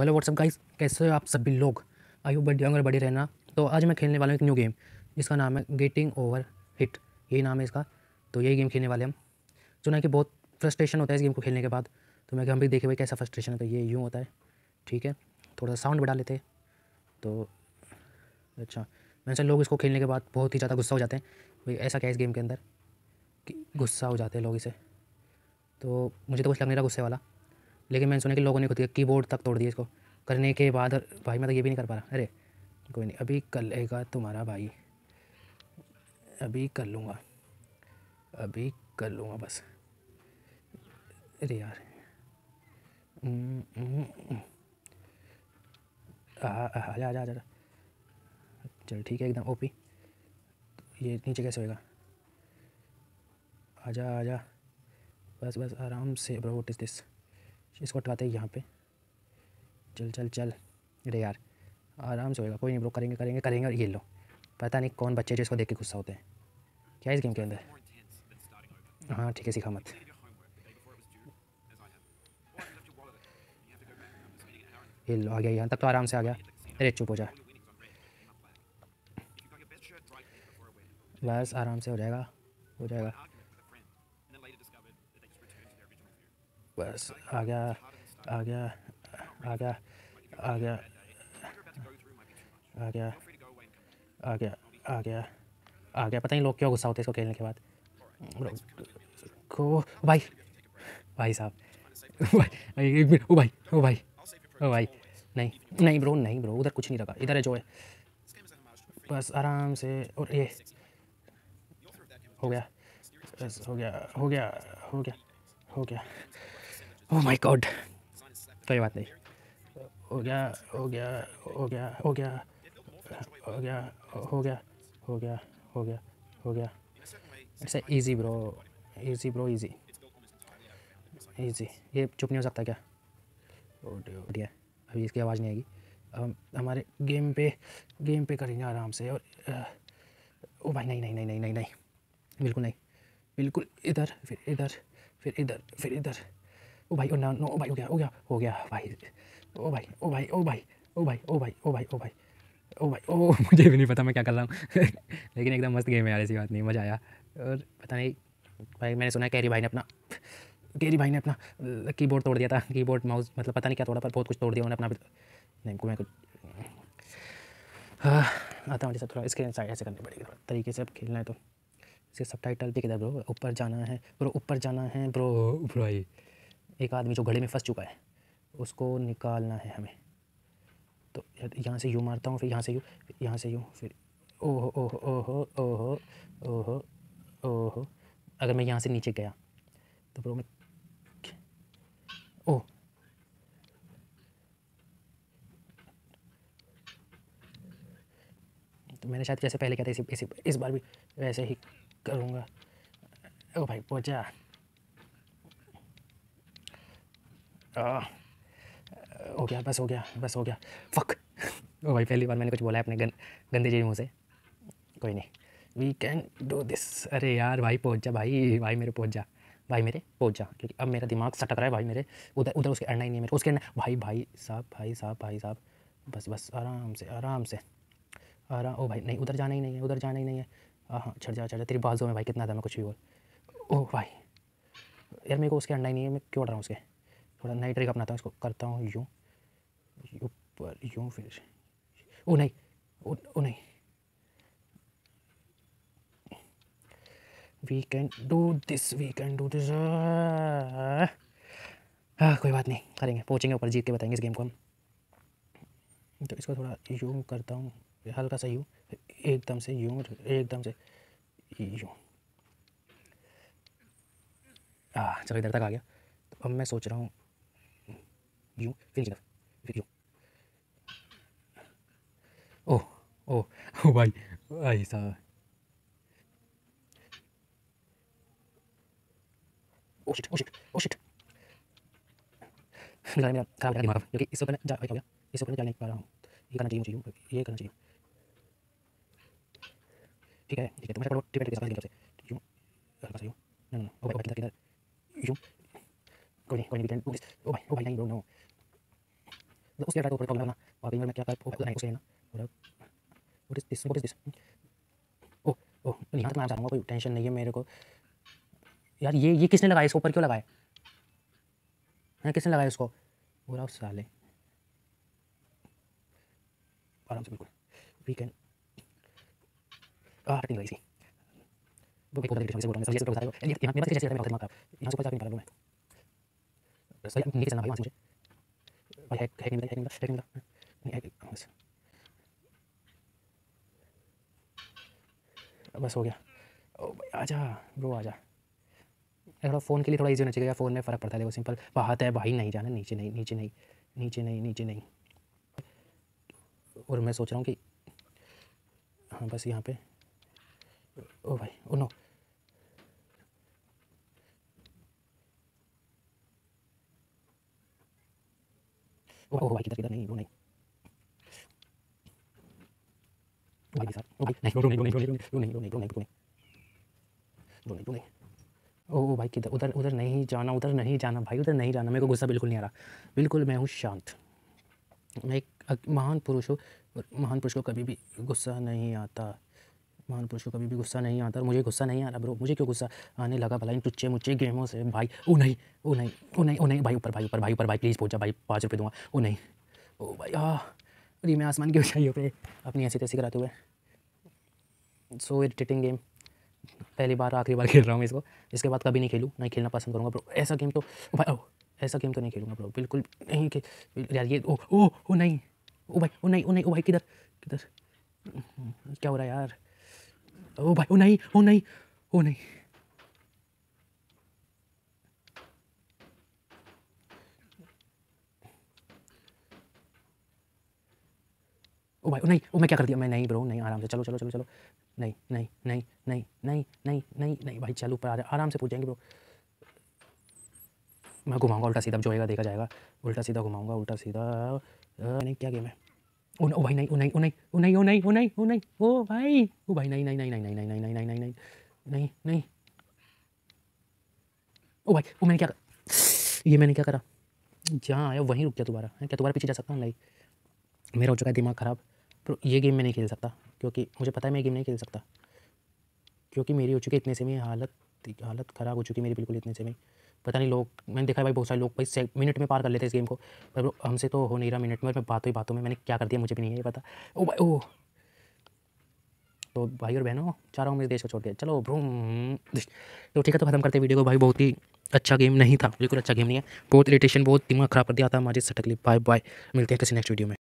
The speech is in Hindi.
हेलो व्हाट्सअप गाइस कैसे हो आप सभी लोग यू बडी और बड़े रहना तो आज मैं खेलने वाला हूँ एक न्यू गेम जिसका नाम है गेटिंग ओवर हिट यही नाम है इसका तो यही गेम खेलने वाले हम सुना कि बहुत फ्रस्ट्रेशन होता है इस गेम को खेलने के बाद तो मैं हम भी देखे भाई कैसा फ्रस्ट्रेशन होता है ये यूँ होता है ठीक है थोड़ा सा साउंड बढ़ा लेते तो अच्छा वैसे अच्छा, लोग इसको खेलने के बाद बहुत ही ज़्यादा गुस्सा हो जाते हैं भाई ऐसा क्या है इस गेम के अंदर कि गुस्सा हो जाते हैं लोग इसे तो मुझे तो कुछ लग नहीं रहा गुस्से वाला लेकिन मैंने सुना कि लोगों ने खुद की बोर्ड तक तोड़ दिया इसको करने के बाद भाई मैं तो ये भी नहीं कर पा रहा अरे कोई नहीं अभी कर लेगा तुम्हारा भाई अभी कर लूँगा अभी कर लूँगा बस अरे यार हम्म, हम्म, हम्म। आ जा जा चल ठीक है एकदम ओपी ये नीचे कैसे होएगा आजा आजा बस बस आराम से ब्रो वोट इज़ दिस इसको हटवाते हैं यहाँ पे चल चल चल अरे यार आराम से होएगा कोई नहीं ब्रो करेंगे करेंगे करेंगे और ये लो पता नहीं कौन बच्चे जो इसको देख के गुस्सा होते हैं क्या इस गेम के अंदर हाँ ठीक है सीखा मत ये लो आ गया यहाँ तक तो आराम से आ गया अरे चुप हो जा बस आराम से हो जाएगा हो जाएगा बस आ गया आ गया आ गया आ गया आ गया आ गया आ गया आ गया पता नहीं लोग क्यों गुस्सा होते इसको खेलने के बाद को भाई भाई साहब भाई ओ भाई ओ भाई ओ भाई नहीं नहीं ब्रो नहीं ब्रो उधर कुछ नहीं रखा इधर है जो है बस आराम से और ये हो गया बस हो गया हो गया हो गया हो गया ओह माय गॉड कोई बात नहीं हो गया हो गया हो गया हो गया हो गया हो गया हो गया हो गया हो गया it's easy bro easy bro easy easy ये चुप नहीं हो सकता क्या बढ़िया अभी इसकी आवाज़ नहीं आएगी हम हमारे गेम पे गेम पे करेंगे आराम से और ओ भाई नहीं नहीं नहीं नहीं नहीं नहीं बिल्कुल नहीं बिल्कुल इधर फिर इधर फिर इधर फिर इधर ओ भाई ओ ना ओ भाई हो गया हो गया हो गया भाई ओ भाई ओ भाई ओ भाई ओ भाई ओ भाई ओ भाई ओ भाई ओ भाई ओ मुझे भी नहीं पता मैं क्या कर रहा हूँ लेकिन एकदम मस्त गेम है यार ऐसी बात नहीं मज़ा आया और पता नहीं भाई मैंने सुना कैरी भाई ने अपना कैरी भाई ने अपना कीबोर्ड तोड़ दिया था कीबोर्ड माउस मतलब पता नहीं क्या तोड़ा पर बहुत कुछ तोड़ दिया उन्होंने अपना नहीं मैं कुछ हाँ आता हूँ थोड़ा इसके साइड ऐसे करनी पड़ेगी थोड़ा तरीके से अब खेलना है तो इसके सब टाइटल भी किधर ब्रो ऊपर जाना है ब्रो ऊपर जाना है ब्रो ब्रो भाई एक आदमी जो घड़े में फंस चुका है उसको निकालना है हमें तो यहाँ से यूँ मारता हूँ फिर यहाँ से यूँ यहाँ से यूँ फिर ओहो ओहो ओहो ओहो ओहो ओहो अगर मैं यहाँ से नीचे गया तो ब्रो मैं ओह तो मैंने शायद जैसे पहले कहते इसी इस बार भी वैसे ही करूँगा ओ भाई पहुँचा हो गया बस हो गया बस हो गया फक ओ oh, भाई पहली बार मैंने कुछ बोला है अपने गं, गंदे जी मुँह से कोई नहीं वी कैन डू दिस अरे यार भाई पहुँच जा भाई भाई मेरे पहुँच जा भाई मेरे पहुँच जा क्योंकि अब मेरा दिमाग सटक रहा है भाई मेरे उधर उधर उसके अंडा ही नहीं है मेरे उसके अंडा भाई भाई साहब भाई साहब भाई साहब बस बस आराम से आराम से आराम ओ भाई नहीं उधर जाना ही नहीं है उधर जाना ही नहीं है हाँ छड़ जा छड़ जा तेरी बाजू में भाई कितना था मैं कुछ भी बोल ओ भाई यार मेरे को उसके अंडा ही नहीं है मैं क्यों डरा हूँ उसके थोड़ा नई ट्रिक अपनाता हूँ इसको करता हूँ यूँ ऊपर यूँ फिर ओ नहीं ओ, नहीं we can do this we can do this हाँ कोई बात नहीं करेंगे पहुँचेंगे ऊपर जीत के बताएंगे इस गेम को हम तो इसको थोड़ा यूँ करता हूँ हल्का सा यूँ एकदम से यूँ एकदम से यूँ हाँ चलो इधर तक आ गया तो अब मैं सोच रहा हूँ you finish enough. You. Oh, oh, oh, why? Why is uh. Oh shit, oh shit, oh shit. मेरा मेरा खराब दिमाग क्योंकि इससे पहले जा हो गया इससे पहले जा नहीं पा रहा हूँ ये करना चाहिए मुझे ये करना चाहिए ठीक है ठीक है तुम्हारे पढ़ो डिपेंड करता है यूं हल्का सा यूं ना ना ओ भाई किधर किधर यूं कोई नहीं कोई नहीं ओ भाई ओ भाई नहीं नो नो उसके डाटा ऊपर प्रॉब्लम और मैं क्या कर होगा उसके ना what is this what is this ओ ओ यहाँ तक मैं चाहूँगा कोई टेंशन नहीं है मेरे को यार ये ये किसने लगाया इसको ऊपर क्यों लगाया है किसने लगाया इसको पूरा साले आराम से बिल्कुल वी कैन कटिंग लगाई वो भी पौधा से बोल रहा हूँ सब ये सब बता रहा हूँ यहाँ मेरे पास कैसे मैं बहुत दिमाग खराब यहाँ से पता नहीं पा रहा मैं सही नीचे चलना भाई से मुझे heading left, heading left, heading left. बस हो गया ओ भाई आजा ब्रो आजा थोड़ा फ़ोन के लिए थोड़ा इजी होना चाहिए फ़ोन में फ़र्क पड़ता है देखो सिंपल बाहत है भाई नहीं जाना नीचे नहीं नीचे नहीं नीचे नहीं नीचे नहीं और मैं सोच रहा हूँ कि हाँ बस यहाँ पे ओ भाई ओ नो इधर इधर नहीं नहीं ओ भाई नहीं ओ भाई किधर उधर उधर नहीं जाना उधर नहीं जाना भाई उधर नहीं जाना मेरे को गुस्सा बिल्कुल नहीं आ रहा बिल्कुल मैं हूँ शांत मैं एक महान पुरुष हूँ महान पुरुष को कभी भी गुस्सा नहीं आता महान पुरुष को कभी भी गुस्सा नहीं आता और मुझे गुस्सा नहीं आ रहा ब्रो मुझे क्यों गुस्सा आने लगा भला इन टुच्चे मुच्चे गेमों से भाई ओ नहीं ओ नहीं ओ नहीं ओ नहीं भाई ऊपर भाई ऊपर भाई ऊपर भाई प्लीज़ पहुँचा भाई पाँच रुपये दूंगा ओ नहीं ओ भाई हाँ अरे मैं आसमान की ऊंचाइयों पे अपनी ऐसी तैसी कराते हुए सो इरिटेटिंग गेम पहली बार आखिरी बार खेल रहा हूँ मैं इसको इसके बाद कभी नहीं खेलूँ नहीं खेलना पसंद करूँगा ऐसा गेम तो भाई ओ ऐसा गेम तो नहीं खेलूँगा ब्रो बिल्कुल नहीं खेल यार ये ओ ओ ओ नहीं ओ भाई ओ नहीं ओ नहीं ओ भाई किधर किधर क्या हो रहा है यार ओ भाई ओ नहीं ओ नहीं ओ नहीं ओ भाई ओ नहीं ओ मैं क्या कर दिया मैं नहीं ब्रो नहीं आराम से चलो चलो चलो चलो नहीं नहीं नहीं नहीं नहीं नहीं नहीं नहीं भाई चलो ऊपर आ जाए आराम से पूछ जाएंगे ब्रो मैं घुमाऊंगा उल्टा सीधा जो होएगा देखा जाएगा उल्टा सीधा घुमाऊंगा उल्टा सीधा नहीं क्या गेम है ओ ओ भाई नहीं ओ नहीं ओ नहीं ओ नहीं ओ नहीं ओ नहीं ओ नहीं ओ भाई ओ भाई नहीं नहीं नहीं नहीं नहीं नहीं नहीं नहीं नहीं नहीं ओ भाई ओ मैंने क्या ये मैंने क्या करा जहाँ आया वहीं रुक गया दोबारा क्या दोबारा पीछे जा सकता हूँ नहीं मेरा हो चुका है दिमाग ख़राब तो ये गेम मैं नहीं खेल सकता क्योंकि मुझे पता है मैं गेम नहीं खेल सकता क्योंकि मेरी हो चुकी इतने से में हालत हालत ख़राब हो चुकी है मेरी बिल्कुल इतने से में पता नहीं लोग मैंने देखा भाई बहुत सारे लोग भाई मिनट में पार कर लेते इस गेम को पर हमसे तो हो नहीं रहा मिनट में मैं बातों ही बातों में मैंने क्या कर दिया मुझे भी नहीं है पता ओ भाई ओ तो भाई और बहनों चार हूँ मेरे देश को छोड़ के चलो भ्रूम तो ठीक है तो खत्म करते वीडियो को भाई बहुत ही अच्छा गेम नहीं था बिल्कुल अच्छा गेम नहीं है बहुत इरीटेशन बहुत दिमाग खराब कर दिया था माजी सटकली बाय बाय मिलते हैं किसी नेक्स्ट वीडियो में